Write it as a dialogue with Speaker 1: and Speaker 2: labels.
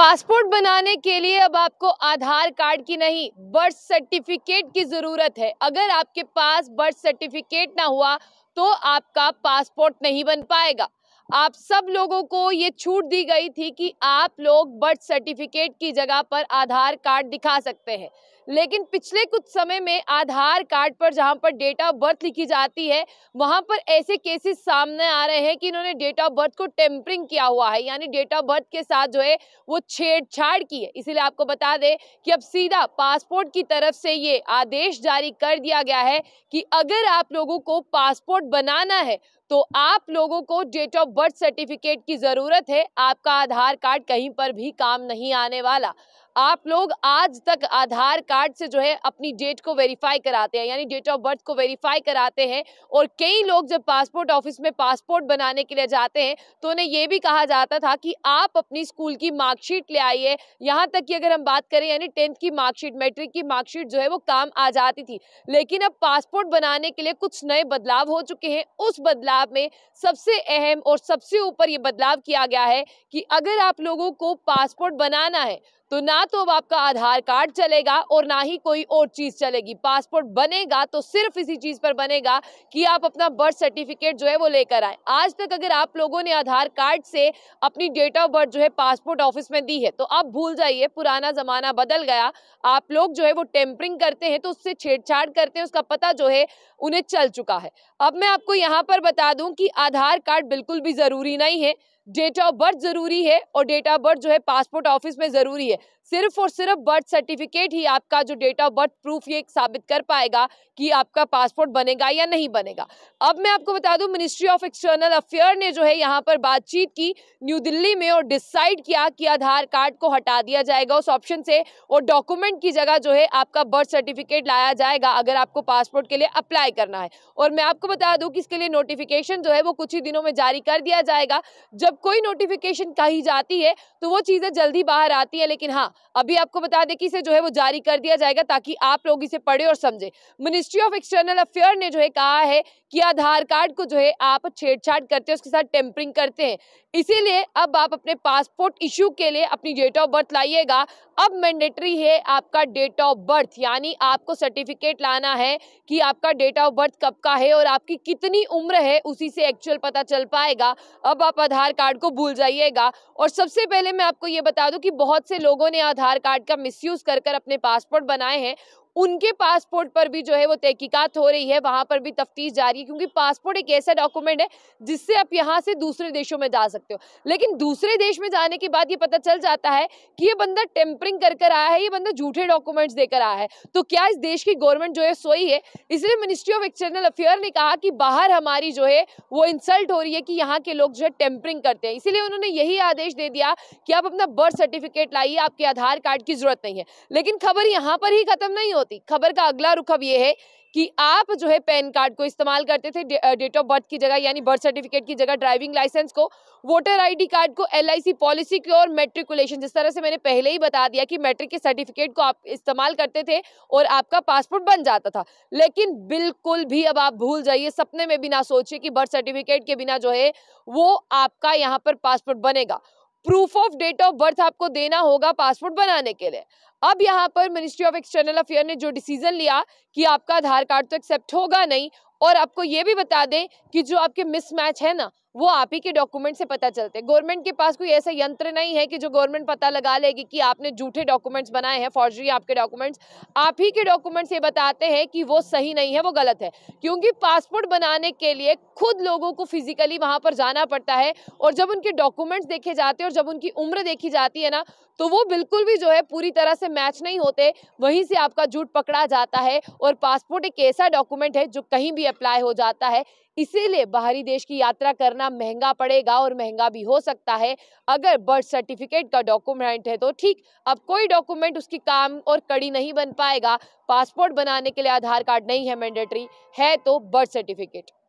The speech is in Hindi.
Speaker 1: पासपोर्ट बनाने के लिए अब आपको आधार कार्ड की नहीं बर्थ सर्टिफिकेट की ज़रूरत है अगर आपके पास बर्थ सर्टिफिकेट ना हुआ तो आपका पासपोर्ट नहीं बन पाएगा आप सब लोगों को ये छूट दी गई थी कि आप लोग बर्थ सर्टिफिकेट की जगह पर आधार कार्ड दिखा सकते हैं लेकिन पिछले कुछ समय में आधार कार्ड पर जहां पर डेट ऑफ बर्थ लिखी जाती है वहां पर ऐसे केसेस सामने आ रहे हैं कि इन्होंने डेट ऑफ बर्थ को टेम्परिंग किया हुआ है यानी डेट ऑफ बर्थ के साथ जो है वो छेड़छाड़ की है इसीलिए आपको बता दें कि अब सीधा पासपोर्ट की तरफ से ये आदेश जारी कर दिया गया है कि अगर आप लोगों को पासपोर्ट बनाना है तो आप लोगों को डेट ऑफ बर्थ सर्टिफिकेट की ज़रूरत है आपका आधार कार्ड कहीं पर भी काम नहीं आने वाला आप लोग आज तक आधार कार्ड से जो है अपनी डेट को वेरीफाई कराते हैं यानी डेट ऑफ बर्थ को वेरीफाई कराते हैं और कई लोग जब पासपोर्ट ऑफिस में पासपोर्ट बनाने के लिए जाते हैं तो उन्हें यह भी कहा जाता था कि आप अपनी स्कूल की मार्कशीट ले आइए यहाँ तक कि अगर हम बात करें यानी टेंथ की मार्कशीट मैट्रिक की मार्कशीट जो है वो काम आ जाती थी लेकिन अब पासपोर्ट बनाने के लिए कुछ नए बदलाव हो चुके हैं उस बदलाव में सबसे अहम और सबसे ऊपर ये बदलाव किया गया है कि अगर आप लोगों को पासपोर्ट बनाना है तो ना तो अब आपका आधार कार्ड चलेगा और ना ही कोई और चीज़ चलेगी पासपोर्ट बनेगा तो सिर्फ इसी चीज़ पर बनेगा कि आप अपना बर्थ सर्टिफिकेट जो है वो लेकर आए आज तक अगर आप लोगों ने आधार कार्ड से अपनी डेट ऑफ बर्थ जो है पासपोर्ट ऑफिस में दी है तो आप भूल जाइए पुराना ज़माना बदल गया आप लोग जो है वो टेम्परिंग करते हैं तो उससे छेड़छाड़ करते हैं उसका पता जो है उन्हें चल चुका है अब मैं आपको यहाँ पर बता दूँ कि आधार कार्ड बिल्कुल भी ज़रूरी नहीं है डेट ऑफ बर्थ ज़रूरी है और डेट ऑफ बर्थ जो है पासपोर्ट ऑफिस में ज़रूरी है सिर्फ और सिर्फ बर्थ सर्टिफिकेट ही आपका जो डेट ऑफ बर्थ प्रूफ ये साबित कर पाएगा कि आपका पासपोर्ट बनेगा या नहीं बनेगा अब मैं आपको बता दूं मिनिस्ट्री ऑफ एक्सटर्नल अफेयर ने जो है यहाँ पर बातचीत की न्यू दिल्ली में और डिसाइड किया कि आधार कार्ड को हटा दिया जाएगा उस ऑप्शन से और डॉक्यूमेंट की जगह जो है आपका बर्थ सर्टिफिकेट लाया जाएगा अगर आपको पासपोर्ट के लिए अप्लाई करना है और मैं आपको बता दूँ कि इसके लिए नोटिफिकेशन जो है वो कुछ ही दिनों में जारी कर दिया जाएगा जब जब कोई नोटिफिकेशन कही जाती है तो वो चीज़ें जल्दी बाहर आती है लेकिन हाँ अभी आपको बता दें कि इसे जो है वो जारी कर दिया जाएगा ताकि आप लोग इसे पढ़े और समझे मिनिस्ट्री ऑफ एक्सटर्नल अफेयर ने जो है कहा है कि आधार कार्ड को जो है आप छेड़छाड़ करते हैं उसके साथ टेम्परिंग करते हैं इसीलिए अब आप अपने पासपोर्ट इश्यू के लिए अपनी डेट ऑफ बर्थ लाइएगा अब मैंडेटरी है आपका डेट ऑफ बर्थ यानी आपको सर्टिफिकेट लाना है कि आपका डेट ऑफ बर्थ कब का है और आपकी कितनी उम्र है उसी से एक्चुअल पता चल पाएगा अब आप आधार कार्ड को भूल जाइएगा और सबसे पहले मैं आपको ये बता दूं कि बहुत से लोगों ने आधार कार्ड का मिसयूज कर कर अपने पासपोर्ट बनाए हैं उनके पासपोर्ट पर भी जो है वो तहकीकत हो रही है वहाँ पर भी तफ्तीश जारी है क्योंकि पासपोर्ट एक ऐसा डॉक्यूमेंट है जिससे आप यहाँ से दूसरे देशों में जा सकते हो लेकिन दूसरे देश में जाने के बाद ये पता चल जाता है कि ये बंदा टेम्परिंग कर कर आया है ये बंदा झूठे डॉक्यूमेंट्स देकर आया है तो क्या इस देश की गवर्नमेंट जो है सोई है इसलिए मिनिस्ट्री ऑफ एक्सटर्नल अफेयर ने कहा कि बाहर हमारी जो है वो इंसल्ट हो रही है कि यहाँ के लोग जो है टेम्परिंग करते हैं इसीलिए उन्होंने यही आदेश दे दिया कि आप अपना बर्थ सर्टिफिकेट लाइए आपके आधार कार्ड की जरूरत नहीं है लेकिन खबर यहाँ पर ही खत्म नहीं होती जाती खबर का अगला रुख अब ये है कि आप जो है पैन कार्ड को इस्तेमाल करते थे डेट ऑफ बर्थ की जगह यानी बर्थ सर्टिफिकेट की जगह ड्राइविंग लाइसेंस को वोटर आईडी कार्ड को एलआईसी पॉलिसी की और मेट्रिकुलेशन जिस तरह से मैंने पहले ही बता दिया कि मैट्रिक के सर्टिफिकेट को आप इस्तेमाल करते थे और आपका पासपोर्ट बन जाता था लेकिन बिल्कुल भी अब आप भूल जाइए सपने में बिना सोचिए कि बर्थ सर्टिफिकेट के बिना जो है वो आपका यहाँ पर पासपोर्ट बनेगा proof of date of birth आपको देना होगा पासपोर्ट बनाने के लिए अब यहाँ पर मिनिस्ट्री ऑफ एक्सटर्नल अफेयर ने जो डिसीजन लिया कि आपका आधार कार्ड तो एक्सेप्ट होगा नहीं और आपको ये भी बता दें कि जो आपके मिसमैच है ना वो आप ही के डॉक्यूमेंट से पता चलते हैं गवर्नमेंट के पास कोई ऐसा यंत्र नहीं है कि जो गवर्नमेंट पता लगा लेगी कि आपने झूठे डॉक्यूमेंट्स बनाए हैं फॉर्जरी आपके डॉक्यूमेंट्स आप ही के डॉक्यूमेंट्स ये बताते हैं कि वो सही नहीं है वो गलत है क्योंकि पासपोर्ट बनाने के लिए खुद लोगों को फिजिकली वहाँ पर जाना पड़ता है और जब उनके डॉक्यूमेंट्स देखे जाते हैं और जब उनकी उम्र देखी जाती है ना तो वो बिल्कुल भी जो है पूरी तरह से मैच नहीं होते वहीं से आपका झूठ पकड़ा जाता है और पासपोर्ट एक ऐसा डॉक्यूमेंट है जो कहीं भी अप्लाई हो जाता है इसीलिए बाहरी देश की यात्रा करना महंगा पड़ेगा और महंगा भी हो सकता है अगर बर्थ सर्टिफिकेट का डॉक्यूमेंट है तो ठीक अब कोई डॉक्यूमेंट उसकी काम और कड़ी नहीं बन पाएगा पासपोर्ट बनाने के लिए आधार कार्ड नहीं है मैंडेटरी है तो बर्थ सर्टिफिकेट